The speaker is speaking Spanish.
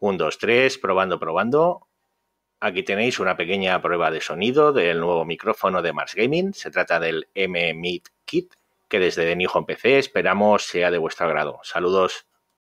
1, 2, 3, probando, probando. Aquí tenéis una pequeña prueba de sonido del nuevo micrófono de Mars Gaming. Se trata del M-Meet Kit, que desde The PC esperamos sea de vuestro agrado. Saludos.